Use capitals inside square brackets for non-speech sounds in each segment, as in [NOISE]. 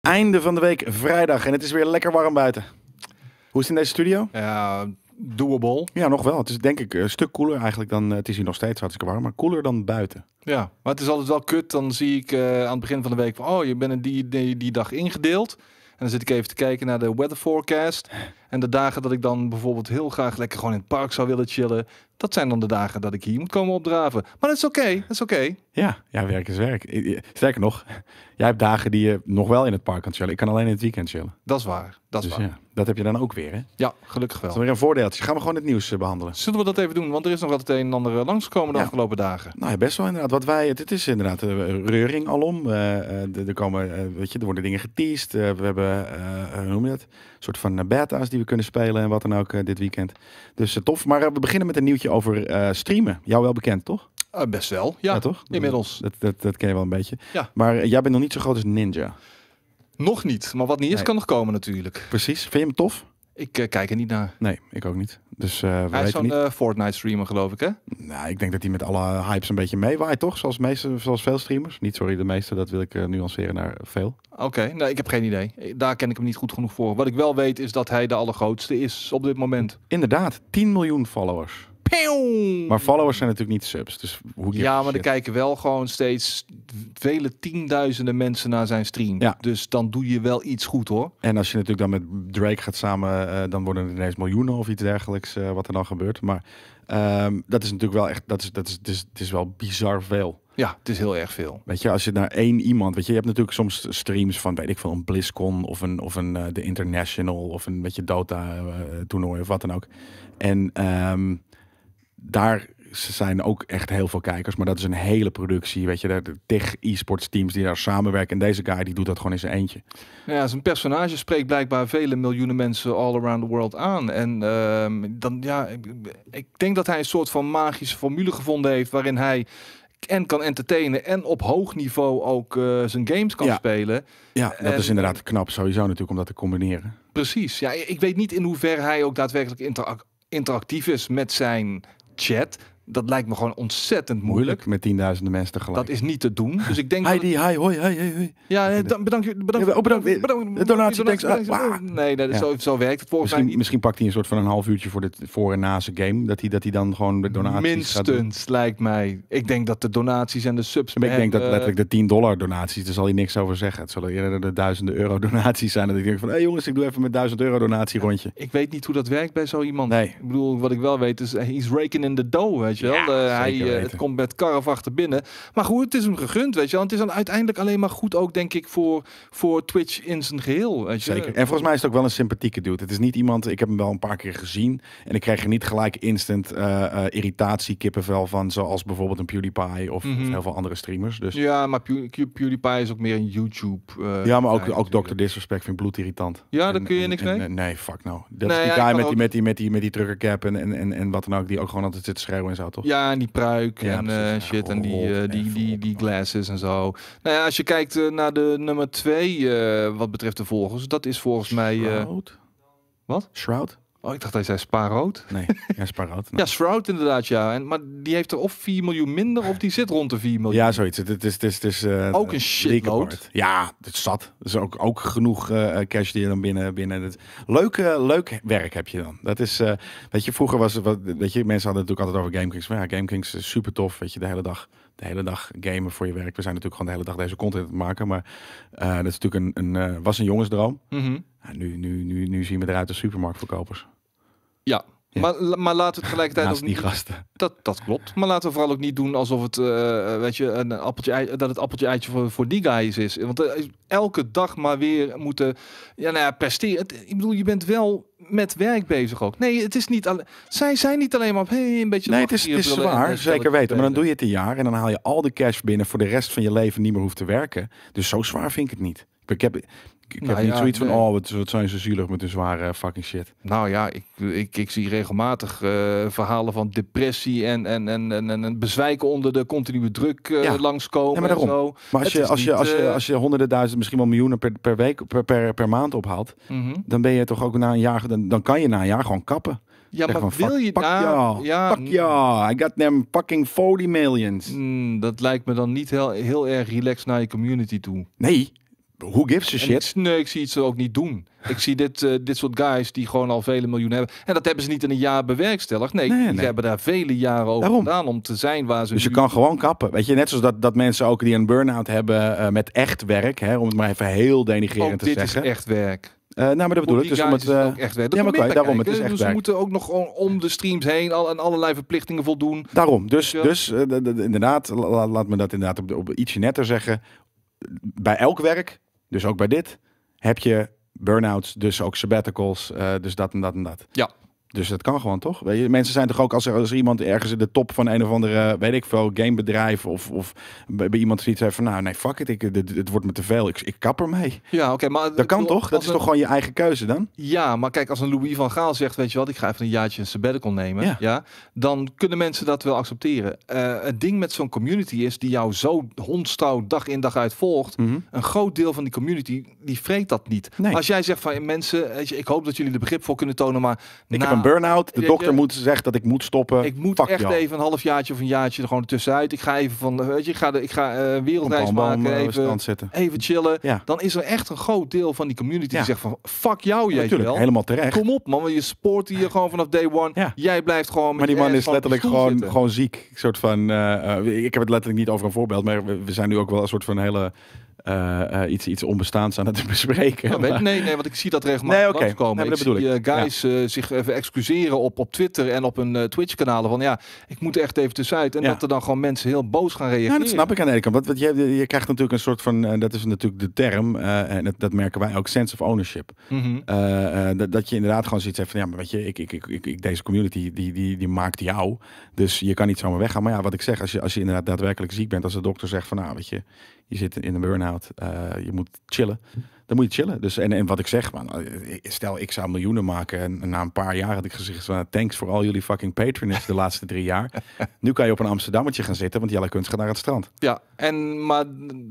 Einde van de week, vrijdag. En het is weer lekker warm buiten. Hoe is het in deze studio? Ja, doable. Ja, nog wel. Het is denk ik eh, een stuk koeler eigenlijk dan... Eh, het is hier nog steeds hartstikke warm, maar koeler dan buiten. Ja, maar het is altijd wel kut. Dan zie ik eh, aan het begin van de week Oh, je bent die, die, die dag ingedeeld. En dan zit ik even te kijken naar de weather forecast. En de dagen dat ik dan bijvoorbeeld heel graag lekker gewoon in het park zou willen chillen, dat zijn dan de dagen dat ik hier moet komen opdraven. Maar dat is oké, dat is oké. Ja, ja, werk is werk. Sterker nog, jij hebt dagen die je nog wel in het park kan chillen. Ik kan alleen in het weekend chillen. Dat is waar, dat is dus waar. Ja, dat heb je dan ook weer, hè? Ja, gelukkig wel. Dat is weer een voordeeltje. Gaan we gewoon het nieuws eh, behandelen. Zullen we dat even doen? Want er is nog altijd een en ander eh, langskomen de afgelopen dagen. Nou ja, best wel inderdaad. Wat wij, het, is inderdaad eh, reuring alom. Uh, er, komen, uh, weet je, er worden dingen geteased. we hebben, hoe noem je dat? soort van eh, beta's die we kunnen spelen en wat dan ook eh, dit weekend. Dus eh, tof. Maar we beginnen met een nieuwtje over streamen. Jou wel bekend, toch? Ah, best wel, ja. ja toch? Inmiddels. Dat, dat, dat, ken je wel een beetje. Ja. Maar jij bent nog niet zo groot als Ninja. Nog niet, maar wat niet is, kan nog komen natuurlijk. Precies. Vind je hem tof? Ik kijk er niet naar. Nee, ik ook niet. Dus, eh, hij is zo'n eh, Fortnite streamer, geloof ik, hè? Nou, ik denk dat hij met alle hypes een beetje meewaait, toch? Zoals, meeste, zoals veel streamers. Niet sorry, de meeste, dat wil ik eh, nuanceren naar veel. Oké, nou, ik heb geen idee. Daar ken ik hem niet goed genoeg voor. Wat ik wel weet is dat hij de allergrootste is op dit moment. Inderdaad, 10 miljoen followers. Maar followers zijn natuurlijk niet subs. Dus hoe ja, maar er kijken wel gewoon steeds vele tienduizenden mensen naar zijn stream. Ja. Dus dan doe je wel iets goed hoor. En als je natuurlijk dan met Drake gaat samen, eh, dan worden er ineens miljoenen of iets dergelijks eh, wat er dan gebeurt. Maar ehm, dat is natuurlijk wel echt, dat is, dat is, het is, het is wel bizar veel. Ja, het is heel erg veel. Weet je, als je naar één iemand, weet je, je hebt natuurlijk soms streams van, weet ik van een BlizzCon of een, of een eh, de International of een, beetje Dota toernooi of wat dan ook. En um, daar zijn ook echt heel veel kijkers, maar dat is een hele productie. Weet je, de tech e-sports teams die daar samenwerken. En deze guy die doet dat gewoon in zijn eentje. Nou ja, zijn personage spreekt blijkbaar vele miljoenen mensen all around the world aan. En ehm, dan, ja, ik denk dat hij een soort van magische formule gevonden heeft waarin hij en kan entertainen en op hoog niveau ook eh, zijn games kan spelen. Ja, dat is inderdaad knap sowieso natuurlijk om dat te combineren. Precies. Ja, ik weet niet in hoeverre hij ook daadwerkelijk interactief is met zijn chat Dat lijkt me gewoon ontzettend moeilijk. met tienduizenden mensen tegelijk. Dat is niet te doen. Dus ik denk. hi, hi, hoi, hoi, hoi. Ja, eh, dan, oh, bedankt, bedankt, bedankt, oh, bedankt, de donatie. Ah. nee, zo, zo werkt het volgens mij. Misschien pakt hij een soort van een half uurtje voor, dit, voor en na zijn game. Dat hij, dat hij dan gewoon de donaties Minstens, lijkt mij. Ik denk dat de donaties en de subs. ik denk dat letterlijk de 10 dollar donaties, daar zal hij niks over zeggen. Het zullen eerder de duizenden euro donaties zijn. Dat ik denk van, hé hey jongens, ik doe even met duizend euro donatie rondje. Ik weet niet hoe dat werkt bij zo iemand. Nee. Ik bedoel, wat ik wel weet is, eh, he's raking in the dough, weet wel. Ja, eh, hij, eh, het komt met karf achter binnen. Maar goed, het is hem gegund, weet je wel. het is dan uiteindelijk alleen maar goed ook, denk ik, voor, voor Twitch in zijn geheel. Zeker. En volgens mij is het ook wel een sympathieke dude. Het is niet iemand, ik heb hem wel een paar keer gezien. En ik krijg er niet gelijk instant uh, irritatie, kippenvel van. Zoals bijvoorbeeld een PewDiePie of, mhm. heel veel andere streamers. Dus. Ja, maar PewDiePie is ook meer een YouTube. ja, maar ook, ook Dr. Disrespect vind ik bloedirritant. Ja, daar kun je niks mee. nee, fuck nou. Dat die guy met, die, met, die, met, die, met die trucker cap en, en, en, en wat dan ook. Die ook gewoon altijd zit schreeuwen en toch? Ja, en die pruik en eh, shit en eh, die, die, die, die glasses en zo. Nou ja, als je kijkt eh, naar de nummer twee wat betreft de volgers, dat is volgens mij... Shroud? Wat? Shroud? Oh, ik dacht dat hij zei Spaarrood. Nee, ja, Spaarrood. [LAUGHS] ja, inderdaad, ja. En, maar die heeft er of 4 miljoen minder, of die zit rond de 4 miljoen. Ja, zoiets. Het is, het is, het is eh, ook een shitload. Ja, het zat. Dus ook, ook genoeg uh, cash die je dan binnen... binnen het... leuk, eh, werk heb je dan. Dat is, weet je, vroeger was Wat, weet je, mensen hadden natuurlijk altijd over Kings. Maar ja, Kings is super tof, weet je, de hele dag de hele dag gamen voor je werk. We zijn natuurlijk gewoon de hele dag deze content aan maken. Maar uh, dat is natuurlijk een, een eh, was een jongensdroom. Mm nu, nu, nu, nu zien we eruit als supermarktverkopers. Ja, maar, maar het we tegelijkertijd Naast ook niet... gasten. Dat, dat klopt. Maar laten we vooral ook niet doen alsof het, eh, eh, weet je, een appeltje, dat het appeltje eitje voor, voor die guys is. Want eh, elke dag maar weer moeten ja, nou ja, presteren. Ik bedoel, je bent wel met werk bezig ook. Nee, het is niet alleen... Zij zijn niet alleen maar hey, een beetje... Nee, het is, het is zwaar, zeker weten. Maar dan doe je het een jaar en dan haal je al de cash binnen voor de rest van je leven niet meer hoeft te werken. Dus zo zwaar vind ik het niet. Ik heb, ik nou, heb niet zoiets van, oh, wat, zijn ze zielig met hun zware fucking shit. Nou ja, ik, ik, ik zie regelmatig eh, verhalen van depressie en, en, en, en, en bezwijken onder de continue druk uh, ja. langskomen maar en zo. Maar als je, als, je, als, je, eh, als, je, honderden duizend, misschien wel miljoenen per, per, week, per, per, maand ophaalt, mhm. dan ben je toch ook na een jaar, dan, dan kan je na een jaar gewoon kappen. Ja, maar wil je daar... Ja, ja, pak ja, I got them fucking 40 millions. Mm, dat lijkt me dan niet heel, heel erg relaxed naar je community toe. Nee, hoe gives ze shit? Ik, nee, ik zie het ze ook niet doen. Ik zie dit, eh, dit soort guys die gewoon al vele miljoenen hebben. En dat hebben ze niet in een jaar bewerkstelligd. Nee, die hebben daar vele jaren over gedaan om te zijn waar ze Dus je kan gewoon kappen. Weet je, net zoals dat, dat mensen ook die een burn-out hebben eh, met echt werk. Hè, om het maar even heel denigrerend te zeggen. dit is echt werk. Uh, nou, maar dat bedoel ik. Dus om het, uh, ook echt werk. Ja, maar kijk, daarom, het is echt dus werk. Ze moeten ook nog om de streams heen al, aan allerlei verplichtingen voldoen. Daarom. Dus, dus inderdaad, laat, laat me dat inderdaad op, op ietsje netter zeggen. Bij elk werk dus ook bij dit heb je burn-outs, dus ook sabbaticals, eh, dus dat en dat en dat. Ja. Dus dat kan gewoon toch? Weet je, mensen zijn toch ook als er, iemand ergens in de top van een of andere, eh, weet ik veel, gamebedrijf of, of bij, iemand zoiets heeft van nou nee, fuck it, ik, dit, dit wordt me te veel, ik, ik kap ermee. Ja, oké, maar dat kan toch? Dat is toch gewoon je eigen keuze dan? Ja, maar kijk, als een Louis van Gaal zegt, weet je wat, ik ga even een jaartje een sabbatical nemen, ja. dan kunnen mensen dat wel accepteren. Eh, het ding met zo'n community is die jou zo hondstouw dag in dag uit volgt, mhm. een groot deel van die community die vreet dat niet. Nee. Als jij zegt van eh, mensen, weet je, ik hoop dat jullie de begrip voor kunnen tonen, maar ik een burn-out. De dokter eh, moet zeggen dat ik moet stoppen. Ik moet echt even een halfjaartje of een jaartje er gewoon tussenuit. Ik ga even van, eh, weet je, ik ga, de, ik ga uh, wereldreis maken. even, even chillen. Ja. Dan is er echt een groot deel van die community die zegt van, fuck jou, jij wel. helemaal terecht. Kom op, man. je sport hier gewoon vanaf day one. Jij blijft gewoon Maar die man is letterlijk gewoon, gewoon ziek. Een soort van, ik heb het letterlijk niet over een voorbeeld, maar we zijn nu ook wel een soort van hele eh, eh, iets, iets onbestaans aan het [LAUGHS] bespreken. maar... nee, nee, want ik zie dat regelmatig nee, okay. komen. Eh, guys zich even excuseren op, op Twitter en op hun Twitch-kanalen van ja, ik moet echt even tussenuit. En dat er dan gewoon mensen heel boos gaan reageren. Ja, dat snap ik aan de ene kant. Want, je, je krijgt natuurlijk een soort van, dat is natuurlijk de term, en dat, dat, merken wij ook, sense of ownership. Mhm. dat, dat je inderdaad gewoon zoiets hebt van ja, maar weet je, ik, ik, ik, ik, ik deze community die, die, die maakt jou. Dus je kan niet zomaar weggaan. Maar ja, wat ik zeg, als je, als je inderdaad daadwerkelijk ziek bent, als de dokter zegt van nou, weet je, je zit in een burn-out, eh, je moet chillen. Dan moet je chillen. Dus, en, en wat ik zeg, man, eh, eh, stel ik zou miljoenen maken en na een paar jaar had ik gezegd, van, thanks voor al jullie fucking patronage de laatste drie jaar. [LAUGHS] nu kan je op een Amsterdammetje gaan zitten, want jelle kunt gaan naar het strand. Ja, en, maar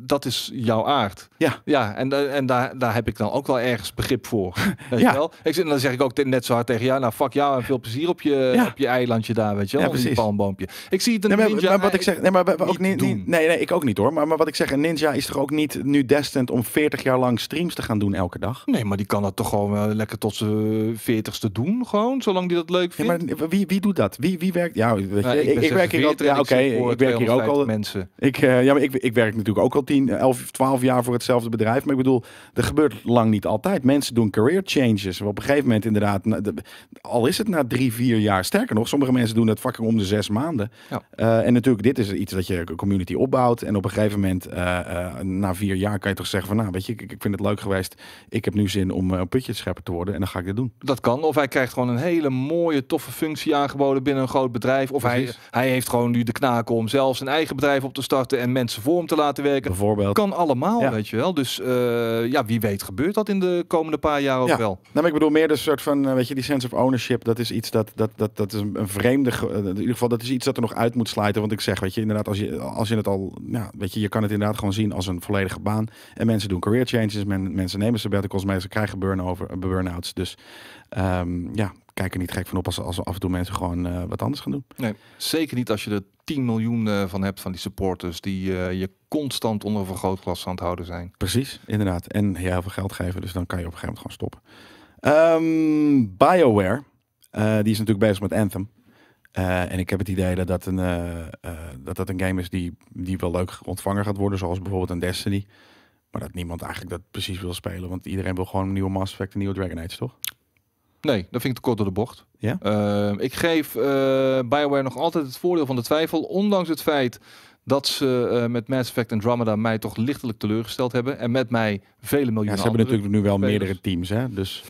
dat is jouw aard. Ja. Ja, en, eh, en daar, daar heb ik dan ook wel ergens begrip voor. [LAUGHS] Weet ja. je wel? Ik, en dan zeg ik ook net zo hard tegen jou, nou fuck jou en veel plezier op je, ja. op je eilandje daar, weet je wel, ja, precies. palmboompje. Ik zie het een nee, maar, ninja wat ik zeg, nee, maar ook niet, doen. nee, nee, ik ook niet hoor. Maar, maar wat ik zeg, een ninja is toch ook niet nu destined om 40 jaar lang streams te gaan doen elke dag? Nee, maar die kan dat toch gewoon eh, lekker tot zijn 40ste doen, gewoon, zolang die dat leuk vindt. Ja, maar wie, wie doet dat? Wie, wie werkt? Ja, nou, ik, ik, werk hier ook, ja, oké, ik, werk hier ook al. Mensen. Ik, uh, ja, nou, ik, ik werk natuurlijk ook al 10, 11, 12 jaar voor hetzelfde bedrijf. Maar ik bedoel, er gebeurt lang niet altijd. Mensen doen career changes. Op een gegeven moment inderdaad, al is het na drie, vier jaar. Sterker nog, sommige mensen doen dat fucking om de zes maanden. Eh, en natuurlijk, dit is iets dat je community opbouwt. En op een gegeven moment, eh, eh, na vier jaar, kan je toch zeggen van... Nou, weet je, ik, ik vind het leuk geweest. Ik heb nu zin om een putje schepper te worden. En dan ga ik dit doen. Dat kan. Of hij krijgt gewoon een hele mooie, toffe functie aangeboden binnen een groot bedrijf. Of hij, hij heeft gewoon nu de knaken om zelf zijn eigen bedrijf op te starten en mensen mensen voor om te laten werken. Bijvoorbeeld. Kan allemaal, weet je wel. Dus eh, ja, wie weet gebeurt dat in de komende paar jaar ook ja. wel. Nou, ik bedoel meer de soort van, eh, weet je, die sense of ownership. Dat is iets dat, dat, dat, dat is een vreemde, eh, in ieder geval dat is iets dat er nog uit moet sluiten Want ik zeg, weet je, inderdaad, als je, als je het al, ja, weet je, je kan het inderdaad gewoon zien als een volledige baan. En mensen doen career changes, men, mensen nemen sabbaticals mee, ze krijgen burn outs Dus ehm, ja, kijk er niet gek van op als, als af en toe mensen gewoon wat anders gaan doen. Nee, zeker niet als je er 10 miljoen eh, van hebt van die supporters die eh, je constant onder een vergrootglas aan het houden zijn. Precies, inderdaad. En heel veel geld geven, dus dan kan je op een gegeven moment gewoon stoppen. Ehm, BioWare, eh, die is natuurlijk bezig met Anthem. en ik heb het idee dat dat een, dat dat een game is die, die wel leuk ontvangen gaat worden, zoals bijvoorbeeld een Destiny. Maar dat niemand eigenlijk dat precies wil spelen, want iedereen wil gewoon een nieuwe Mass Effect, een nieuwe Dragon Age, toch? Nee, dat vind ik te kort door de bocht. Ja? Ehm, ik geef eh, Bioware nog altijd het voordeel van de twijfel. Ondanks het feit dat ze eh, met Mass Effect en Andromeda mij toch lichtelijk teleurgesteld hebben. En met mij vele miljoenen Ze hebben natuurlijk nu wel meerdere teams, hè? Dus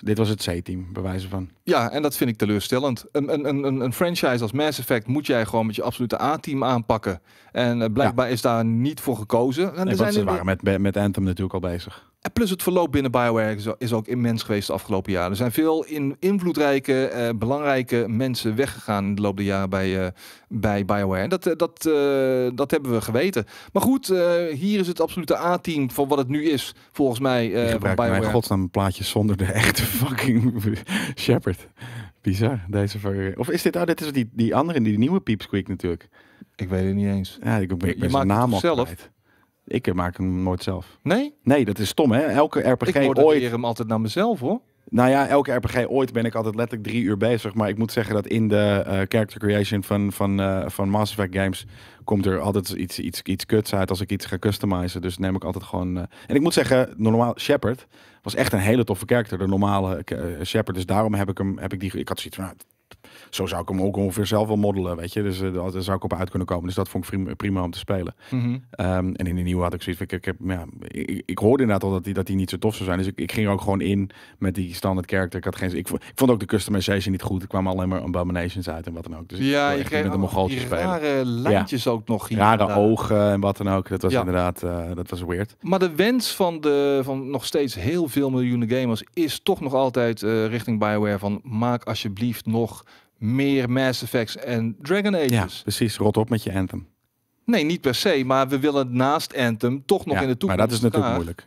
dit was het C-team, bij wijze van. Ja, en dat vind ik teleurstellend. Een, een, een, een franchise als Mass Effect moet jij gewoon met je absolute A-team aanpakken. En eh, blijkbaar is daar niet voor gekozen. En zijn ze waren met, met Anthem natuurlijk al bezig. En plus het verloop binnen BioWare is ook immens geweest de afgelopen jaren. Er zijn veel invloedrijke, eh, belangrijke mensen weggegaan in de loop der jaren bij, eh, bij BioWare. En dat, eh, dat, dat hebben we geweten. Maar goed, hier is het absolute A-team van wat het nu is, volgens mij. Uh, Mijn godsnaam plaatjes zonder de echte fucking [LAUGHS] Shepard. Bizar, deze Of is dit, oh, dit is die, die andere, die nieuwe Peepsqueak natuurlijk. Ik weet het niet eens. Ja, ik ben, ik je maakt naam zelf. Ik maak hem nooit zelf. Nee? Nee, dat is stom hè. Elke RPG ik ooit... Ik hem altijd naar mezelf hoor. Nou ja, elke RPG ooit ben ik altijd letterlijk drie uur bezig. Maar ik moet zeggen dat in de eh, character creation van, van, eh, van Mass Effect games... komt er altijd iets, iets, iets kuts uit als ik iets ga customizen. Dus neem ik altijd gewoon... Eh, en ik moet zeggen, normaal Shepard was echt een hele toffe character. De normale Shepard. Dus daarom heb ik hem, heb ik die... Ik had zoiets van, nou, zo zou ik hem ook ongeveer zelf wel moddelen, weet je. Dus eh, daar zou ik op uit kunnen komen. Dus dat vond ik prima om te spelen. Mhm. Ehm, en in de nieuwe had ik zoiets van, ik, heb, ja, ik, ik, hoorde inderdaad al dat die, dat die niet zo tof zou zijn. Dus ik, ik ging ook gewoon in met die standaard character. Ik, had geen, ik, vond ook de customization niet goed. Er kwamen alleen maar abominations uit en wat dan ook. Dus ja, ik je kreeg met een spelen. rare lijntjes ook nog hier. Rare ogen en wat dan ook. Dat was inderdaad, eh, dat was weird. Maar de wens van, de, van nog steeds heel veel miljoenen gamers is toch nog altijd eh, richting Bioware van maak alsjeblieft nog meer Mass Effects en Dragon Age. Ja, precies. Rot op met je Anthem. Nee, niet per se, maar we willen naast Anthem toch nog in de toekomst. Maar dat is natuurlijk graag. moeilijk.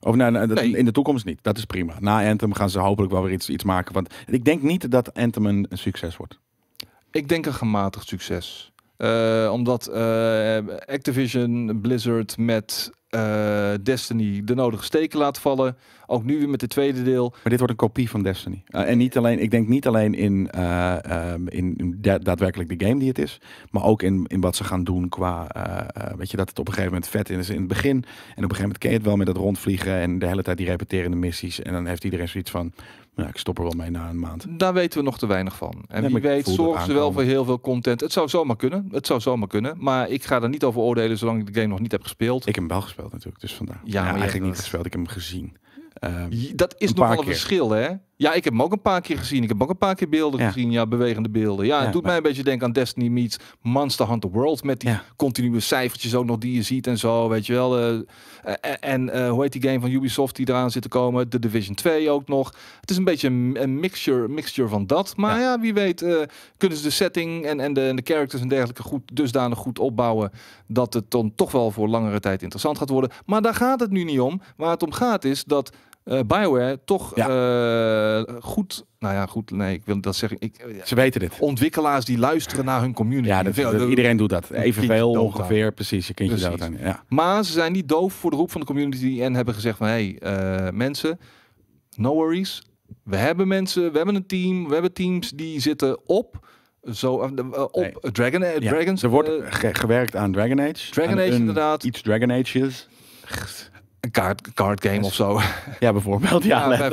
Of nou, nou, in de toekomst niet. Dat is prima. Na Anthem gaan ze hopelijk wel weer iets, iets maken. Want ik denk niet dat Anthem een, succes wordt. Ik denk een gematigd succes. Eh, omdat eh, Activision, Blizzard met uh, Destiny de nodige steken laat vallen. Ook nu weer met het tweede deel. Maar dit wordt een kopie van Destiny. Eh, en niet alleen, ik denk niet alleen in, eh, ehm, in daadwerkelijk de game die het is, maar ook in, in wat ze gaan doen qua, weet je, dat het op een gegeven moment vet is in het begin. En op een gegeven moment ken je het wel met dat rondvliegen en de hele tijd die repeterende missies. En dan heeft iedereen zoiets van, ja, ik stop er wel mee na een maand. Daar weten we nog te weinig van. En wie weet zorgen ze wel voor heel veel content. Het zou zomaar kunnen. Het zou zomaar kunnen. Maar ik ga er niet over oordelen zolang ik de game nog niet heb gespeeld. Ik heb hem wel gespeeld natuurlijk, dus vandaag. Ja, ja maar eigenlijk niet gespeeld. Ik heb hem gezien. Ehm, dat is nogal een verschil, hè? Ja, ik heb hem ook een paar keer gezien. Ik heb ook een paar keer beelden gezien. Ja, bewegende beelden. Ja, het doet mij een beetje denken aan Destiny meets Monster Hunter World. Met die continue cijfertjes ook nog die je ziet en zo, weet je wel. Eh, eh, en eh, hoe heet die game van Ubisoft die eraan zit te komen? The Division 2 ook nog. Het is een beetje een, mixture, mixture van dat. Maar ja, wie weet kunnen ze de setting en, en, de, de characters en dergelijke goed, dusdanig goed opbouwen... dat het dan toch wel voor langere tijd interessant gaat worden. Maar daar gaat het nu niet om. Waar het om gaat is dat eh, Bioware toch eh, goed. Nou ja, goed. Nee, ik wil dat zeggen. Ik, eh, Ze weten dit. Ontwikkelaars die luisteren naar hun community. Ja, dat, iedereen doet dat. Evenveel ongeveer, precies. Je je dat Ja. Maar ze zijn niet doof voor de roep van de community en hebben gezegd van... hé, hey, mensen, no worries. We hebben mensen, we hebben een team, we hebben teams die zitten op... Zo, op Dragon, ja. Dragons. Er wordt gewerkt aan Dragon Age. Dragon Age, inderdaad. Iets Dragon Age is card, card game of zo. [LAUGHS] Ja, bijvoorbeeld. Ja, ja,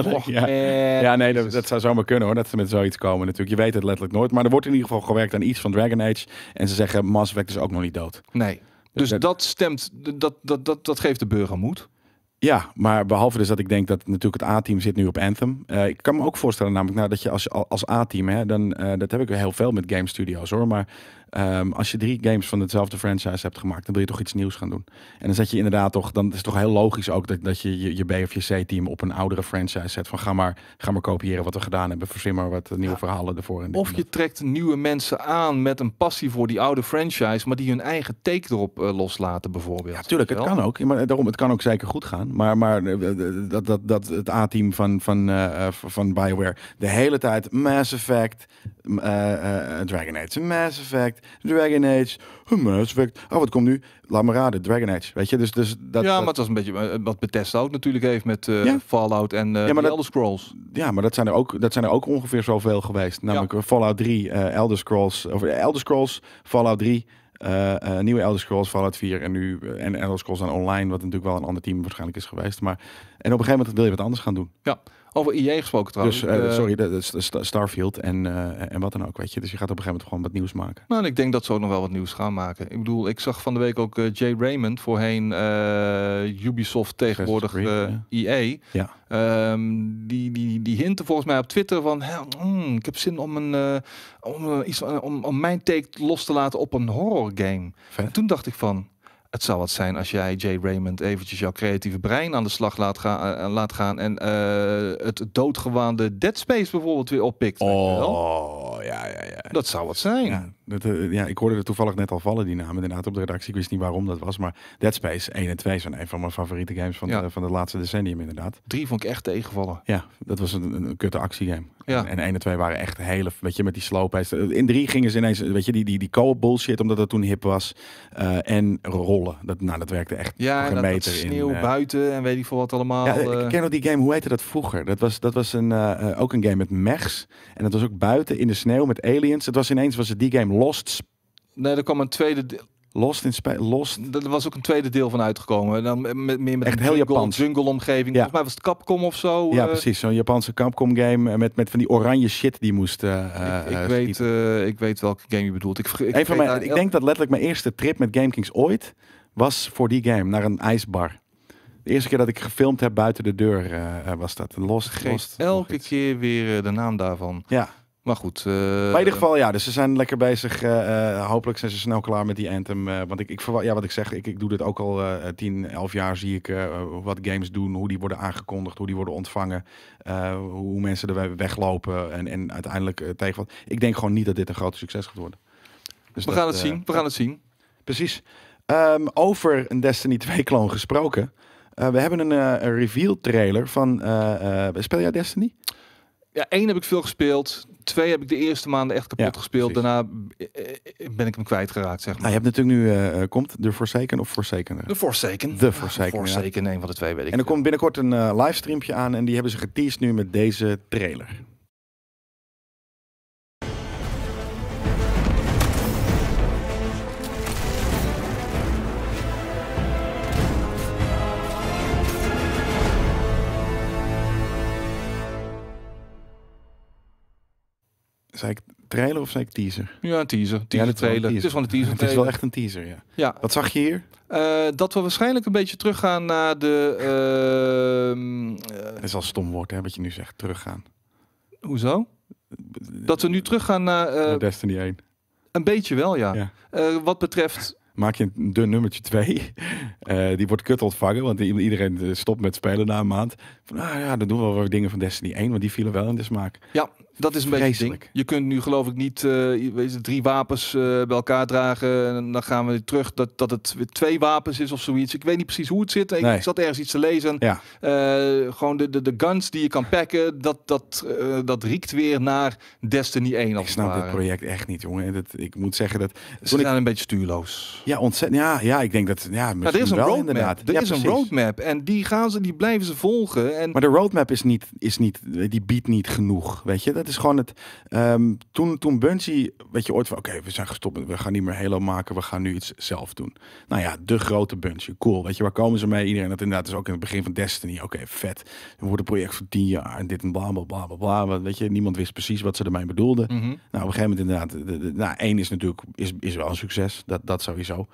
ja. ja nee, dus- dat, zou zomaar kunnen hoor. Dat ze met zoiets komen natuurlijk. Je weet het letterlijk nooit. Maar er wordt in ieder geval gewerkt aan iets van Dragon Age. En ze zeggen Mass Effect is ook nog niet dood. Nee. Dus, dus dat, stemt, dat, dat, dat, dat geeft de burger moed. Ja, maar behalve dus dat ik denk dat natuurlijk het A-team zit nu op Anthem. Eh, ik kan me ook voorstellen namelijk nou, dat je als, als A-team, hè, dan, eh, dat heb ik heel veel met game studios hoor, maar Ehm, als je drie games van hetzelfde franchise hebt gemaakt, dan wil je toch iets nieuws gaan doen. En dan zet je inderdaad toch, dan is het toch heel logisch ook dat, dat je, je, B of je C-team op een oudere franchise zet. Van ga maar, ga maar kopiëren wat we gedaan hebben. Verzin maar wat nieuwe verhalen ervoor. of je trekt nieuwe mensen aan met een passie voor die oude franchise, maar die hun eigen take erop eh, loslaten bijvoorbeeld. Ja, tuurlijk, het kan ook. maar eh, daarom, het kan ook zeker goed gaan. Maar, maar eh, dat, dat, dat het A-team van, van, van Bioware de hele tijd Mass Effect, Dragon Age, Mass Effect. Dragon Age, Mass Effect. Oh, wat komt nu? Laat me raden, Dragon Age. Weet je, dus, dus dat... Ja, maar het was een beetje eh, wat betest ook natuurlijk heeft met eh, Fallout en uh, ja, maar dat, Elder Scrolls. Ja, maar dat zijn, er ook, dat zijn er ook ongeveer zoveel geweest. Namelijk Fallout 3, uh, Elder Scrolls, Elder Scrolls, Fallout 3... nieuwe Elder Scrolls, Fallout 4 en nu en Elder Scrolls dan online, wat natuurlijk wel een ander team waarschijnlijk is geweest. Maar en op een gegeven moment wil je wat anders gaan doen. Ja, over IE gesproken trouwens. Dus, eh, eh, sorry, de, Starfield en, eh, en wat dan ook, weet je. Dus je gaat op een gegeven moment gewoon wat nieuws maken. Nou, en ik denk dat ze ook nog wel wat nieuws gaan maken. Ik bedoel, ik zag van de week ook Jay Raymond, voorheen Ubisoft tegenwoordig IE. Ja. ja. Ehm, die, die, die hinten volgens mij op Twitter van, mm, ik heb zin om, een, om, iets, om, om mijn take los te laten op een horror game. Toen dacht ik van, het zal wat zijn als jij Jay Raymond eventjes jouw creatieve brein aan de slag laat, gaan, eh, eh, laat gaan en eh, het doodgewaande Dead Space bijvoorbeeld weer oppikt. Oh, ja, ja, ja. Dat zou wat zijn. Eh, ja, ik hoorde er toevallig net al vallen, die namen inderdaad, op de redactie. Ik wist niet waarom dat was, maar Dead Space 1 en 2 zijn een van mijn favoriete games van, ja. de, van de laatste decennium inderdaad. Drie vond ik echt tegenvallen. Ja, dat was een, een kutte actiegame. Ja. En 1 en 2 waren echt hele, weet je, met die sloopheid. In 3 gingen ze ineens, weet je, die, die, die co bullshit, omdat dat toen hip was. Eh, en rollen, dat, nou, dat werkte echt ja, een dat, sneeuw eh. buiten en weet ik veel wat allemaal. Ja, ik ken nog die game, hoe heette dat vroeger? Dat was, dat was een, ook een game met mechs. En dat was ook buiten in de sneeuw met aliens. Het was ineens, was het die game Lost. Nee, er kwam een tweede deel. Lost in Space. Lost. Er was ook een tweede deel van uitgekomen. dan met, meer met een heel jungle, jungle omgeving. Ja. Volgens mij was het Capcom of zo. Ja, eh. precies. Zo'n Japanse Capcom game eh, met, met van die oranje shit die moest uh, ik, ik weet, ik weet welke game je bedoelt. Ik, ik, Even mijn, ik denk dat letterlijk mijn eerste trip met GameKings ooit was voor die game. Naar een ijsbar. De eerste keer dat ik gefilmd heb buiten de deur was dat. Lost. Ghost. elke keer weer de naam daarvan. Ja. Maar goed. Eh, in ieder geval, ja, dus ze zijn lekker bezig. Eh, eh, hopelijk zijn ze snel klaar met die Anthem. want ik, ik verwacht, ja, wat ik zeg, ik, ik doe dit ook al 10, 11 jaar. Zie ik wat games doen, hoe die worden aangekondigd, hoe die worden ontvangen. hoe mensen er weglopen en, en uiteindelijk tegen wat. Ik denk gewoon niet dat dit een groot succes gaat worden. Dus we gaan het zien, we gaan het zien. Precies. Ehm, over een Destiny 2-kloon gesproken. we hebben een, een reveal trailer van. speel jij Destiny? Ja, één heb ik veel gespeeld twee heb ik de eerste maanden echt kapot gespeeld. Daarna eh, eh, eh, ben ik hem kwijtgeraakt, zeg maar. Nou, je hebt natuurlijk nu, komt de Forsaken of Forsaken? De Forsaken. De Forsaken, Forsaken, een van de twee, weet ik. En er komt binnenkort een uh, livestreampje aan en die hebben ze geteased nu met deze trailer. zei ik trailer of zei ik teaser? Ja, een teaser. teaser [LAUGHS] ja, trailer. Het is van de teaser. het is wel echt een teaser, ja. ja. Wat zag je hier? Eh, dat we waarschijnlijk een beetje teruggaan naar de... Uh, is al stom woord, hè, wat je nu zegt. Teruggaan. Hoezo? Dat we nu teruggaan naar... Eh, naar Destiny 1. Een beetje wel, ja. wat betreft... Maak je een dun nummertje 2. die wordt kut ontvangen, want iedereen stopt met spelen na een maand. Van, ah, ja, dan doen we wel wat dingen van Destiny 1, want die vielen wel in de smaak. Ja. Dat is een beetje ding. Je kunt nu geloof ik niet uh, drie wapens eh, bij elkaar dragen. En dan gaan we terug dat, dat het weer twee wapens is of zoiets. Ik weet niet precies hoe het zit. Ik zat ergens iets te lezen. Ja. Eh, gewoon de, de, de guns die je kan packen, dat, dat, dat riekt weer naar Destiny 1. Als ik snap het dit project echt niet, jongen. Dat, ik moet zeggen dat... Ze zijn een beetje stuurloos. Ja, ontzettend. Ja, ja, ik denk dat... Ja, misschien is wel, Inderdaad. Er is een roadmap. En die gaan ze, die blijven ze volgen. En... Maar de roadmap is niet, is niet... Die biedt niet genoeg, weet je. Dat is is gewoon het. Ehm, toen, toen Bungie, weet je ooit van: oké, we zijn gestopt. We gaan niet meer Halo maken. We gaan nu iets zelf doen. Nou ja, de grote Bungie. Cool. Weet je, waar komen ze mee? Iedereen dat inderdaad is ook in het begin van Destiny. Oké, vet. We wordt een project voor tien jaar. En dit en bla bla bla bla. bla. Weet je, niemand wist precies wat ze ermee bedoelden. Mhm. Nou, op een gegeven moment inderdaad. De, de, nou, één is natuurlijk is, is wel een succes. Dat, dat sowieso.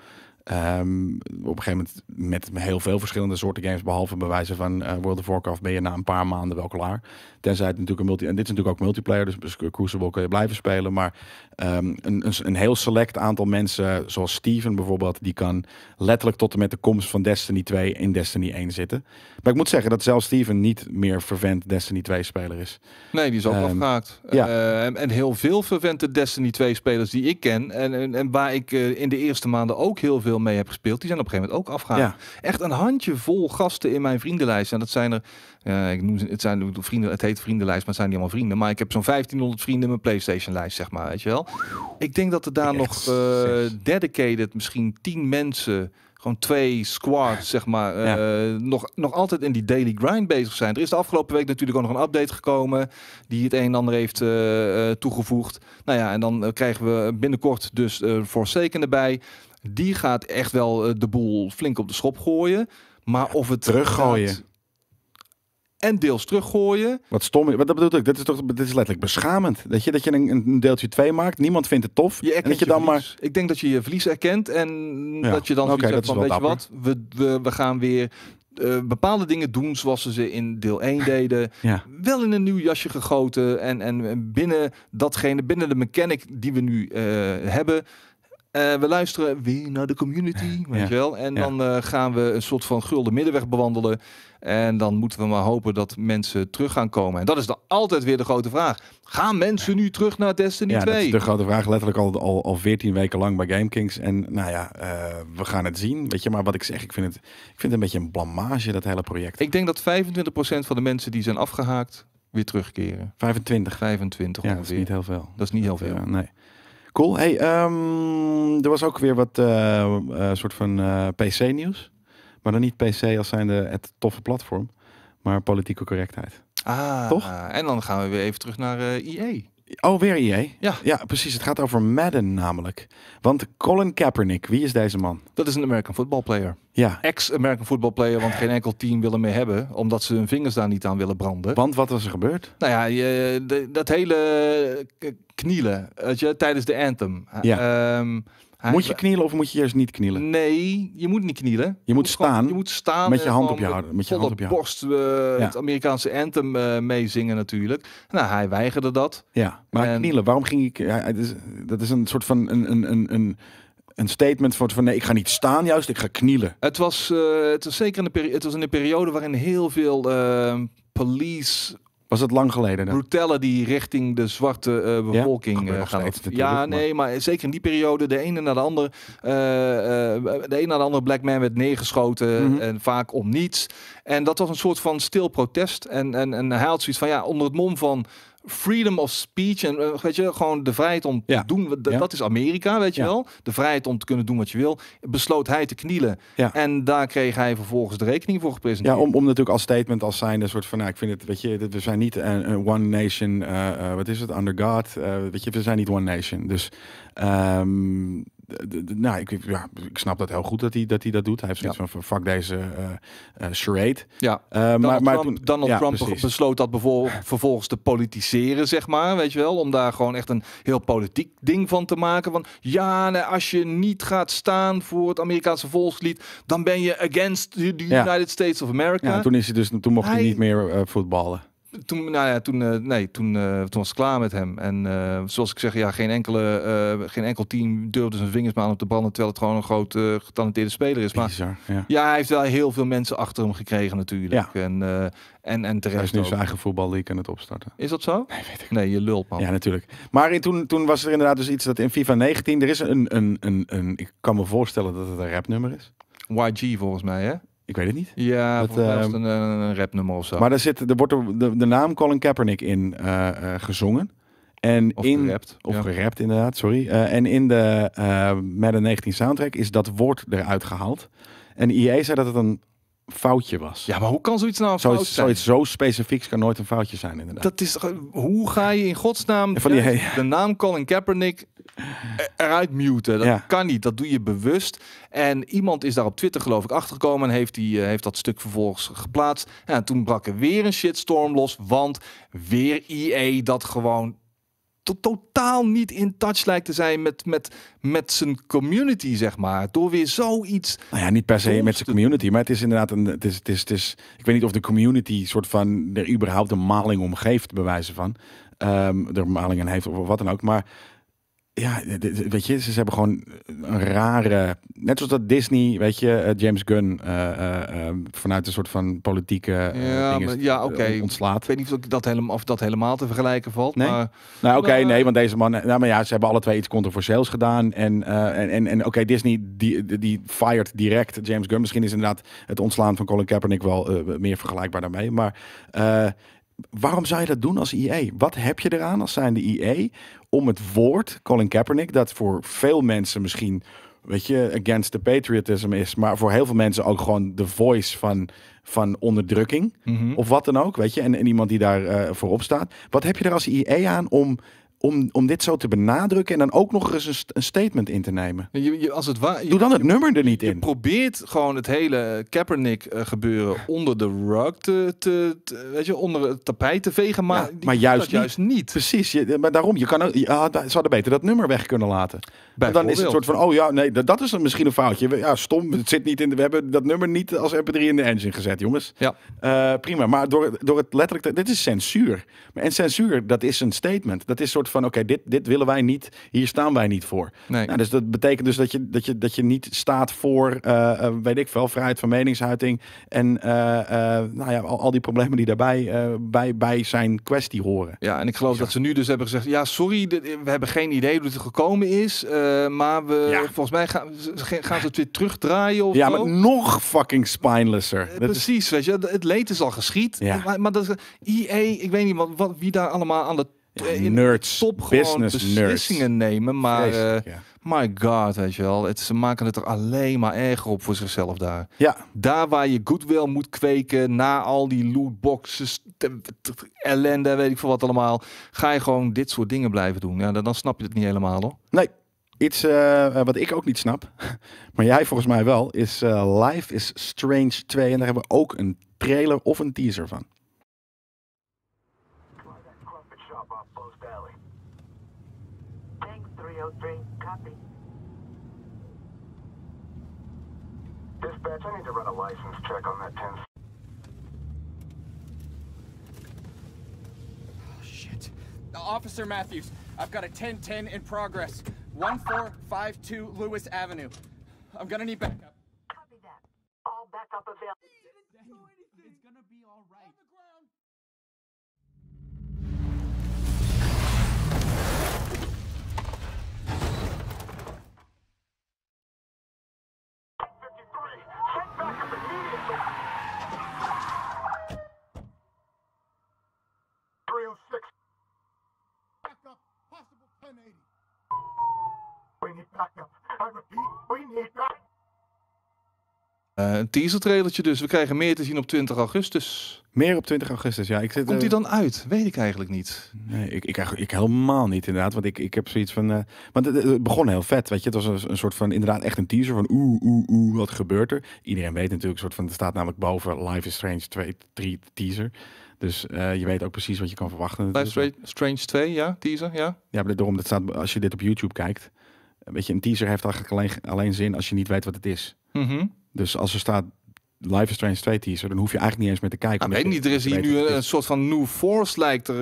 Ehm, op een gegeven moment met heel veel verschillende soorten games, behalve bij wijze van eh, World of Warcraft, ben je na een paar maanden wel klaar. Tenzij het natuurlijk een multi en dit is natuurlijk ook multiplayer, dus, Crucible kun je blijven spelen. Maar ehm, een, een, een, heel select aantal mensen, zoals Steven bijvoorbeeld, die kan letterlijk tot en met de komst van Destiny 2 in Destiny 1 zitten. Maar ik moet zeggen dat zelfs Steven niet meer vervent Destiny 2 speler is. Nee, die is ook um, ehm, afgehaakt. Ja. Eh, en, heel veel vervente Destiny 2 spelers die ik ken en, en, en waar ik eh, in de eerste maanden ook heel veel mee heb gespeeld, die zijn op een gegeven moment ook afgegaan. Echt een handje vol gasten in mijn vriendenlijst. En dat zijn er, ik noem, het, zijn, vrienden, het heet vriendenlijst, maar het zijn niet allemaal vrienden. Maar ik heb zo'n 1500 vrienden in mijn Playstation-lijst, zeg maar, weet je wel. Ik denk dat er daar nog uh, dedicated misschien 10 mensen gewoon twee squads, zeg maar, eh, nog, nog altijd in die daily grind bezig zijn. Er is de afgelopen week natuurlijk ook nog een update gekomen die het een en ander heeft eh, toegevoegd. Nou ja, en dan krijgen we binnenkort dus uh, Forsaken erbij. Die gaat echt wel eh, de boel flink op de schop gooien. Maar of het teruggooien. en deels teruggooien. Wat stom Wat dat bedoel ik. Dit is toch dit is letterlijk beschamend. Dat je, dat je een, een deeltje 2 maakt. Niemand vindt het tof. Je en je, dan maar. Ik denk dat je je verlies erkent. En dat je dan okay, van, weet je wat, we, we, we gaan weer. Eh, bepaalde dingen doen zoals ze ze in deel 1 deden. ja. Wel in een nieuw jasje gegoten. En, en binnen datgene, binnen de mechanic die we nu eh, hebben, eh, we luisteren weer naar de community, weet je wel. En dan eh, gaan we een soort van gulden middenweg bewandelen. En dan moeten we maar hopen dat mensen terug gaan komen. En dat is dan altijd weer de grote vraag. Gaan mensen nu terug naar Destiny ja, 2? Dat is de grote vraag, letterlijk al, al, al 14 weken lang bij GameKings. En nou ja, eh, we gaan het zien. Weet je, maar wat ik zeg, ik vind, het, ik vind het een beetje een blamage, dat hele project. Ik denk dat 25% van de mensen die zijn afgehaakt, weer terugkeren. 25? 25 ongeveer. Ja, dat is niet heel veel. Dat is niet heel veel. nee. Cool. Hey, ehm, er was ook weer wat eh, eh, soort van eh, PC-nieuws. Maar dan niet PC als zijnde het toffe platform, maar politieke correctheid. Ah, toch? En dan gaan we weer even terug naar IE. Oh, weer EA? Ja. Ja, precies. Het gaat over Madden namelijk. Want Colin Kaepernick, wie is deze man? Dat is een American football player. Ja. Ex-American football player, want geen enkel team wil hem hebben. Omdat ze hun vingers daar niet aan willen branden. Want wat was er gebeurd? Nou ja, dat hele knielen. Weet je, tijdens de anthem. Ja. Ehm, moet je knielen of moet je juist niet knielen? Nee, je moet niet knielen. Je, moet, staan. je moet staan. Met je hand op je houden. Met je hand op je borst eh, het Amerikaanse anthem eh, meezingen natuurlijk. Nou, hij weigerde dat. Ja, maar knielen, waarom ging ik... is, dat is een soort van een, een, een, een een statement van, van nee, ik ga niet staan juist, ik ga knielen. Het was, eh, het was zeker in de het was in een periode waarin heel veel police was het lang geleden? Dan? Brutellen die richting de zwarte eh, bevolking eh, ja, gaan. Ja, nee, maar... zeker in die periode, de ene na de andere, eh, de ene na de andere black man werd neergeschoten mhm. en vaak om niets. En dat was een soort van stil protest. En, en, en hij had zoiets van, ja, onder het mom van freedom of speech en eh, weet je, gewoon de vrijheid om ja. te doen. Dat, dat is Amerika, weet je wel. De vrijheid om te kunnen doen wat je wil. Besloot hij te knielen. En daar kreeg hij vervolgens de rekening voor gepresenteerd. Ja, om, om natuurlijk als statement als zijn een soort van, nou, ik vind het, weet je, we zijn niet eh, een, one nation, eh, wat is het, under God. weet je, we zijn niet one nation. Dus ehm, nou, ik, ja, ik snap dat heel goed dat hij dat, hij dat doet. Hij heeft zoiets van, fuck deze eh, eh, charade. Ja, eh, Donald maar, maar Trump, Donald Trump besloot dat [LAUGHS] vervolgens te politiseren, zeg maar. Weet je wel, om daar gewoon echt een heel politiek ding van te maken. Van ja, als je niet gaat staan voor het Amerikaanse volkslied, dan ben je against the United States of America. Ja, toen, is hij dus, toen mocht hij, niet meer voetballen toen, nou ja, toen, eh, nee, toen, eh, toen was ik klaar met hem. En eh, zoals ik zeg, ja, geen, enkele, geen enkel team durfde zijn vingers maar aan op de banden. Terwijl het gewoon een grote getalenteerde speler is. Maar ja. ja. hij heeft wel heel veel mensen achter hem gekregen natuurlijk. Ja. En, en, en terecht Hij is nu zijn eigen voetballeague aan het opstarten. Is dat zo? Nee, weet ik Nee, je lult man. Ja, natuurlijk. Maar in, toen, toen was er inderdaad dus iets dat in FIFA 19... Er is een, een, een, een ik kan me voorstellen dat het een rapnummer is. YG volgens mij, hè? Ik weet het niet. Ja, was ehm, een, een rapnummer of zo. Maar daar zit, er wordt de, de naam Colin Kaepernick in eh, eh, gezongen. En of in, gerapt. Of ja. gerapt, inderdaad, sorry. Eh, en in de Madden 19 soundtrack is dat woord eruit gehaald. En IE zei dat het een foutje was. Ja, maar hoe kan zoiets nou een zoiets, fout zijn? Zoiets zo specifieks kan nooit een foutje zijn, inderdaad. Dat is, hoe ga je in godsnaam... Van die, de naam Colin Kaepernick eruit muten. Dat kan niet. Dat doe je bewust. En iemand is daar op Twitter geloof ik achtergekomen en heeft, die, eh, heeft dat stuk vervolgens geplaatst. En toen brak er weer een shitstorm los, want weer IE dat gewoon totaal niet in touch lijkt te zijn met, met, met zijn community, zeg maar. Door weer zoiets. Nou ja, niet per se met zijn community, maar het is inderdaad een. Het is, het is, ik weet niet of de community soort van er überhaupt een maling om geeft, bij wijze van. Um, er malingen heeft of wat dan ook. Maar ja, weet je, ze hebben gewoon een rare. Net zoals dat Disney, weet je, eh, James Gunn eh, eh, ehm, vanuit een soort van politieke ja, ja ja, okay. ontslaat. Ik weet niet of dat, helemaal, of dat helemaal te vergelijken valt. Nee? Maar, nou, oké, nou, nee, want deze man. Nou, maar ja, ze hebben alle twee iets controversieels gedaan. En, en, en, en oké, Disney die, die fired direct James Gunn. Misschien is inderdaad het ontslaan van Colin Kaepernick wel meer vergelijkbaar daarmee. Maar waarom zou je dat doen als IE? Wat heb je eraan als zijnde IE om het woord Colin Kaepernick, dat voor veel mensen misschien, weet je, against the patriotism is, maar voor heel veel mensen ook gewoon de voice van, van onderdrukking mhm. of wat dan ook, weet je, en, iemand die daar uh, eh, voorop staat. Wat heb je er als IE aan om om, om dit zo te benadrukken en dan ook nog eens een, een statement in te nemen. Je, als het Doe dan het nummer er niet in. Je probeert gewoon het hele Kaepernick eh, gebeuren onder de rug te, te, weet je, onder het tapijt te vegen, maar, maar juist, niet. Precies, maar daarom, je kan ook, ja, ah, ze hadden beter dat nummer weg kunnen laten. dan is het soort van, oh ja, nee, dat, dat is misschien een foutje. Ja, stom, het zit niet in, de, we hebben dat nummer niet als mp3 in de engine gezet, jongens. Ja. Eh, prima, maar door, door het letterlijk, dit is censuur. En censuur, dat is een statement. Dat is soort van: oké, dit, dit willen wij niet, hier staan wij niet voor. Nee. Nou, dus dat betekent dus dat je, dat je, dat je niet staat voor, eh, eh, weet ik veel, vrijheid van meningsuiting en eh, nou ja, al, die problemen die daarbij bij, bij zijn kwestie horen. Ja, en ik geloof dat ze nu dus hebben gezegd: ja, sorry, we hebben geen idee hoe het gekomen is, maar we, volgens mij gaan, gaan ze het weer terugdraaien. Of ja, maar nog fucking spinelesser. Precies, weet je, het leed is al geschied. Ja. Maar, maar dat EA, ik weet niet wat, wat, wie daar allemaal aan de eh, in nerds, top gewoon beslissingen nemen. Maar Vreselijk, eh, my god, weet je wel. Het, ze maken het er alleen maar erger op voor zichzelf daar. Ja. Daar waar je goodwill moet kweken na al die lootboxes, ellende, weet ik veel wat allemaal. Ga je gewoon dit soort dingen blijven doen. Ja, dan, dan snap je het niet helemaal hoor. Nee. Iets eh, wat ik ook niet snap, [LAUGHS] maar jij volgens mij wel, is uh, Life is Strange 2. En daar hebben we ook een trailer of een teaser van. Delta 3, copy. Dispatch, I need to run a license check on that 10... shit. Officer Matthews, I've got a 1010 in progress. 1452 Lewis Avenue. I'm gonna need backup. Copy that. All backup available. Back up, possible 1080. repeat, een teaser trailertje dus. We krijgen meer te zien op 20 augustus. Meer op 20 augustus, ja. Ik zit, Komt die eh, dan uit? Weet ik eigenlijk niet. Nee, ik, ik, ik helemaal niet inderdaad. Want ik, ik heb zoiets van... Eh, want het, begon heel vet, weet je. Het was een, soort van inderdaad echt een teaser van... Oeh, oeh, oeh, wat gebeurt er? Iedereen weet natuurlijk een soort van... Er staat namelijk boven Life is Strange 2, 3 teaser. Dus eh, je weet ook precies wat je kan verwachten. Life Strange 2, ja, teaser, ja. Ja, maar daarom, dat staat, als je dit op YouTube kijkt, eh, weet je, een teaser heeft eigenlijk alleen, alleen zin als je niet weet wat het is. Mhm. Dus als er staat Life is Strange 2 teaser, dan hoef je eigenlijk niet eens meer te kijken. Ik ah, weet niet, er is hier nu een, soort van New Force lijkt er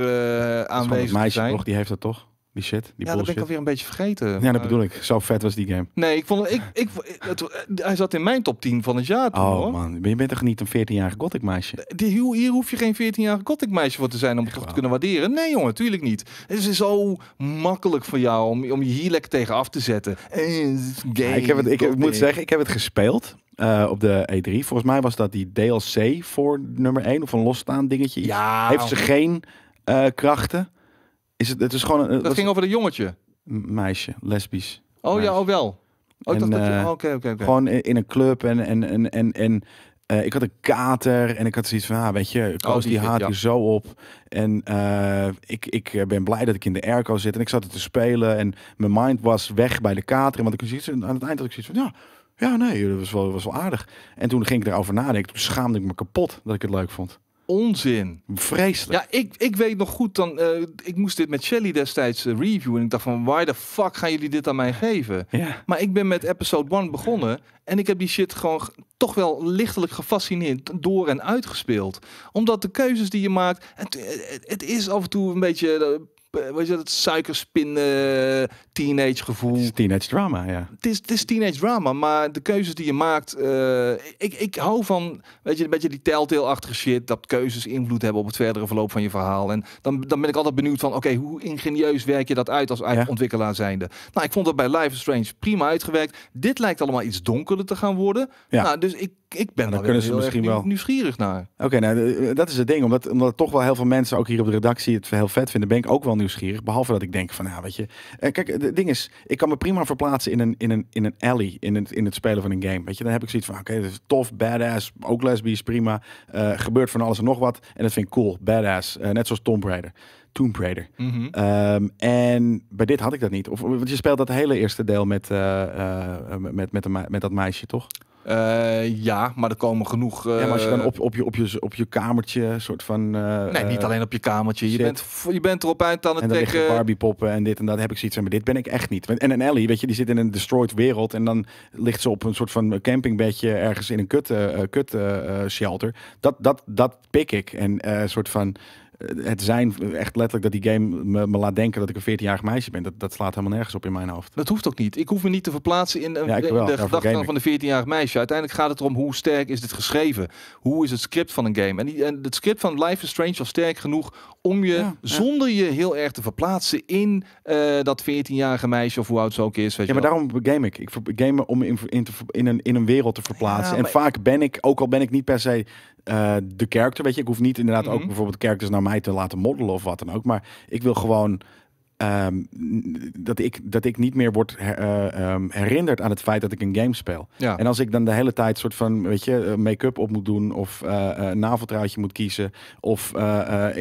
eh, aanwezig te zijn. Toch, die heeft dat toch? shit, die ja, dat ben ik alweer een beetje vergeten. Ja, dat bedoel ik. Zo vet was die game. Nee, ik vond ik, ik, het, hij zat in mijn top 10 van het jaar toen, Oh hoor. man, je bent toch niet een 14-jarige gothic meisje? Eh, die, hier hoef je geen 14-jarige gothic meisje voor te zijn om het toch te kunnen waarderen. Nee jongen, tuurlijk niet. Het is zo makkelijk voor jou om, om je hier lekker tegen af te zetten. game, eh, ik heb het, ik, moet zeggen, ik heb het gespeeld. Eh, op de E3. Volgens mij was dat die DLC voor nummer 1 of een losstaand dingetje. Ja. Heeft ze geen krachten? Is het, het is gewoon dat, ging over een jongetje. Meisje, lesbisch. Oh ja, oh wel. Oh, eh, oh, oké, oké, dat Gewoon in, een club en, en, en, en, eh, ik had een kater en ik had zoiets van, ah, weet je, oh, koos die, die haat ja. zo op. En eh, ik, ik ben blij dat ik in de airco zit en ik zat er te spelen en mijn mind was weg bij de kater. Want ik zoiets, aan het eind had ik zoiets van, ja, ja nee, dat was wel, was wel aardig. En toen ging ik erover nadenken, toen schaamde ik me kapot dat ik het leuk vond onzin. Vreselijk. Ja, ik, ik weet nog goed, dan, uh, ik moest dit met Shelly destijds uh, reviewen. En ik dacht van, why the fuck gaan jullie dit aan mij geven? Ja. Maar ik ben met episode 1 begonnen. En ik heb die shit gewoon toch wel lichtelijk gefascineerd door en uitgespeeld. Omdat de keuzes die je maakt... Het, het is af en toe een beetje... Eh, weet je, dat suikerspin teenage gevoel. teenage drama, ja. Het is, het is teenage drama, maar de keuzes die je maakt... Eh, ik, ik hou van, weet je, een beetje die telltale-achtige shit... dat keuzes invloed hebben op het verdere verloop van je verhaal. En dan, dan ben ik altijd benieuwd van... oké, hoe ingenieus werk je dat uit als eigen ontwikkelaar zijnde? Nou, ik vond dat bij Life is Strange prima uitgewerkt. Dit lijkt allemaal iets donkerder te gaan worden. Ja. Nou, dus ik, ik ben daar kunnen ze misschien wel nieuwsgierig naar. Oké, nou, eh, eh, dat is het ding. Omdat, omdat toch wel heel veel mensen, ook hier op de redactie, het heel vet vinden, ben ik ook wel nieuwsgierig. Behalve dat ik denk van, nou, weet je... Kijk, ding is, ik kan me prima verplaatsen in een, in een, in een alley, in het, in het spelen van een game. Weet je, dan heb ik zoiets van, oké, dat is tof, badass, ook lesbisch, prima. Eh, gebeurt van alles en nog wat. En dat vind ik cool, badass. Eh, net zoals Tomb Raider. Tomb Raider. Mhm. Ehm, en bij dit had ik dat niet. Of, want je speelt dat hele eerste deel met, uh, met, met, met, met dat meisje, toch? Eh, ja, maar er komen genoeg. Uh, ja, maar als je dan eh, op, op, je, op, je, op je kamertje, soort van. Eh, nee, niet alleen op je kamertje. Je bent, je bent erop uit aan het en Barbie poppen en dit en dat heb ik zoiets. Maar dit ben ik echt niet. En een Ellie, weet je, die zit in een destroyed wereld. En dan ligt ze op een soort van campingbedje ergens in een kut, kut shelter. Dat, dat, dat pik ik. En een soort van het zijn echt letterlijk dat die game me, laat denken dat ik een 14-jarig meisje ben. Dat, dat slaat helemaal nergens op in mijn hoofd. Dat hoeft ook niet. Ik hoef me niet te verplaatsen in, een, eh, de gedachtegang van een 14-jarig meisje. Uiteindelijk gaat het erom hoe sterk is dit geschreven. Hoe is het script van een game? En, het script van Life is Strange was sterk genoeg om je, zonder je heel erg te verplaatsen in eh, dat 14-jarige meisje of hoe oud zo ook is. Weet ja, maar daarom game ik. Ik game om in, in, een, in een wereld te verplaatsen. en vaak ben ik, ook al ben ik niet per se eh, de character. Weet je, ik hoef niet inderdaad ook mhm. bijvoorbeeld characters naar mij te laten modelen of wat dan ook. Maar ik wil gewoon Ehm, dat, ik, dat ik niet meer word eh, ehm, herinnerd aan het feit dat ik een game speel. En als ik dan de hele tijd soort van, weet je, eh, make-up op moet doen of eh, een naveltruitje moet kiezen of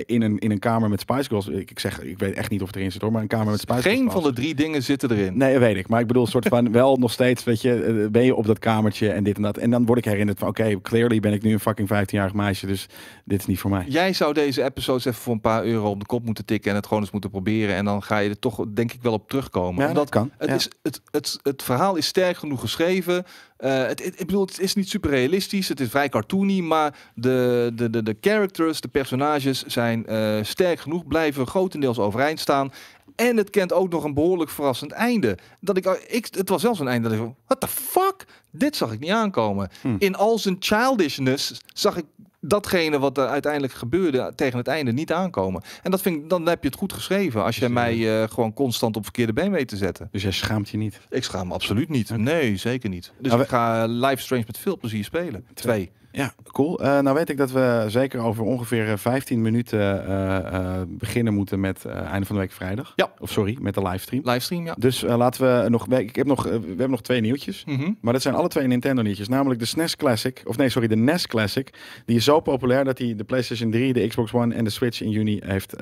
in, een, in een kamer met Spice Girls. Ik, zeg, ik weet echt niet of het erin zit hoor, maar een kamer met Spice Geen Girls. Geen van de drie dingen zitten erin. Nee, weet ik. Maar ik bedoel, soort van [LAUGHS] wel nog steeds, weet je, ben je op dat kamertje en dit en dat. En dan word ik herinnerd van, oké, clearly ben ik nu een fucking 15-jarig meisje, dus dit is niet voor mij. Jij zou deze episodes even voor een paar euro op de kop moeten tikken en het gewoon eens moeten proberen en dan ga je er toch denk ik wel op terugkomen. dat kan. Het, is, het, het, het verhaal is sterk genoeg geschreven. Eh, het, ik bedoel, het is niet super realistisch. Het is vrij cartoony. Maar de, de, de, characters, de personages zijn eh, sterk genoeg. Blijven grotendeels overeind staan. En het kent ook nog een behoorlijk verrassend einde. Dat ik, ik, het was zelfs een einde dat ik what the fuck? Dit zag ik niet aankomen. Hm. In al zijn childishness zag ik datgene wat er uiteindelijk gebeurde tegen het einde niet aankomen. En dat vind dan heb je het goed geschreven als jij dus, mij eh, eh, gewoon constant op verkeerde been weet te zetten. Dus jij schaamt je niet? Ik schaam me absoluut niet. Nee, zeker niet. Dus nou, we... ik ga eh, Live Strange met veel plezier spelen. Twee. Ja, cool. Eh, nou weet ik dat we zeker over ongeveer 15 eh, minuten eh, beginnen moeten met einde van de week vrijdag. Ja. Of sorry, met de livestream. Livestream, ja. Dus laten we nog... Ik heb nog we hebben nog twee nieuwtjes. Mm -hmm. Maar dat zijn alle twee Nintendo nieuwtjes. Namelijk de SNES e Classic. Of nee, sorry, de NES Classic. Die is zo populair dat hij de PlayStation 3, de Xbox One en de Switch in juni heeft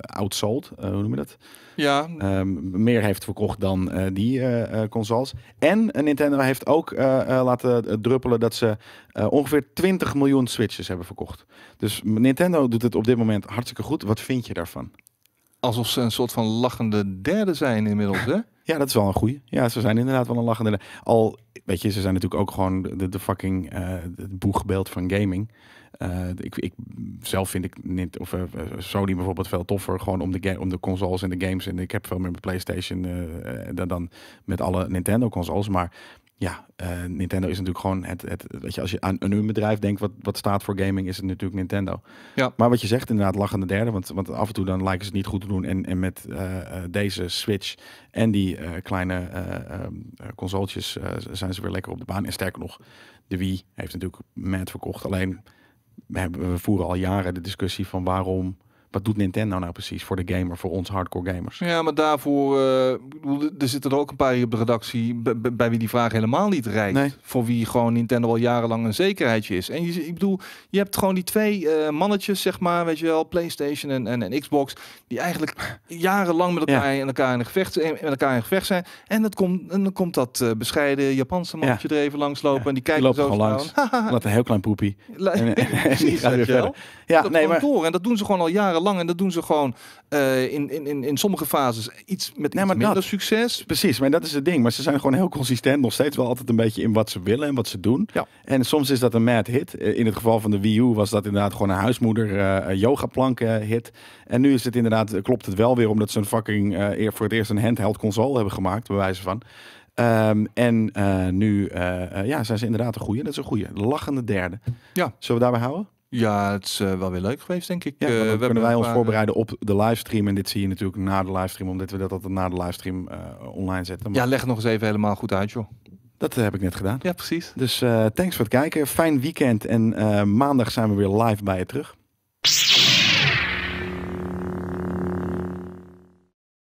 outsold. hoe noem je dat? ja. Ehm, meer heeft verkocht dan eh, die eh, eh, consoles. En Nintendo heeft ook laten druppelen dat ze ongeveer 20 miljoen Switches hebben verkocht. Dus Nintendo doet het op dit moment hartstikke goed. Wat vind je daarvan? Alsof ze een soort van lachende derde zijn inmiddels, hè? [LAUGHS] Ja, dat is wel een goeie. Ja, ze zijn inderdaad wel een lachende. Al, weet je, ze zijn natuurlijk ook gewoon de, de fucking het boegbeeld van gaming. Eh, ik, ik, zelf vind ik niet, of eh, eh, Sony bijvoorbeeld veel toffer, gewoon om de, om de consoles en de games. En ik heb veel meer met PlayStation dan, dan met alle Nintendo consoles. Maar ja, Nintendo is natuurlijk gewoon het, het. Weet je, als je aan een bedrijf denkt wat, wat staat voor gaming, is het natuurlijk Nintendo. Ja. Maar wat je zegt, inderdaad, lachende derde. Want, want af en toe dan lijken ze het niet goed te doen. En, en met deze Switch en die kleine ehm, consoles zijn ze weer lekker op de baan. En sterker nog, de Wii heeft natuurlijk mad verkocht. Alleen we voeren al jaren de discussie van waarom wat doet Nintendo nou precies voor de gamer, voor ons hardcore gamers? Ja, maar daarvoor, uh, er zitten er ook een paar hier op de redactie bij, wie die vraag helemaal niet rijdt. Voor wie gewoon Nintendo al jarenlang een zekerheidje is. En je, ik bedoel, je hebt gewoon die twee eh, mannetjes, zeg maar, weet je wel, PlayStation en, en, Xbox, die eigenlijk jarenlang met elkaar, elkaar in gevecht, met elkaar in gevecht zijn. En, dat komt, en dan komt dat eh, bescheiden Japanse mannetje er even langs lopen en die kijkt zo gewoon langs. Laat een heel klein poepie. [LAUGHS] en, Ja, nee, maar... door. En dat doen ze gewoon al jaren lang En dat doen ze gewoon eh, in, in, in, in sommige fases iets met nee, dat, succes. Precies, maar dat is het ding. Maar ze zijn gewoon heel consistent. Nog steeds wel altijd een beetje in wat ze willen en wat ze doen. Ja. En soms is dat een mad hit. Eh, in het geval van de Wii U was dat inderdaad gewoon een huismoeder uh, eh, yoga hit. En nu is het inderdaad, klopt het wel weer omdat ze een fucking voor het eerst een handheld console hebben gemaakt, bij wijze van. Ehm, en nu ja, zijn ze inderdaad een goede. Dat is een goede. Lachende derde. Ja. Zullen we daarbij houden? Ja, het is eh, wel weer leuk geweest, denk ik. Eh, we kunnen wij ons voorbereiden op de livestream. En dit zie je natuurlijk na de livestream, omdat we dat altijd na de livestream eh, online zetten. Ja, leg het nog eens even helemaal goed uit, joh. Dat heb ik net gedaan. Ja, precies. Dus thanks voor het kijken. Fijn weekend. En maandag zijn we weer live bij je terug.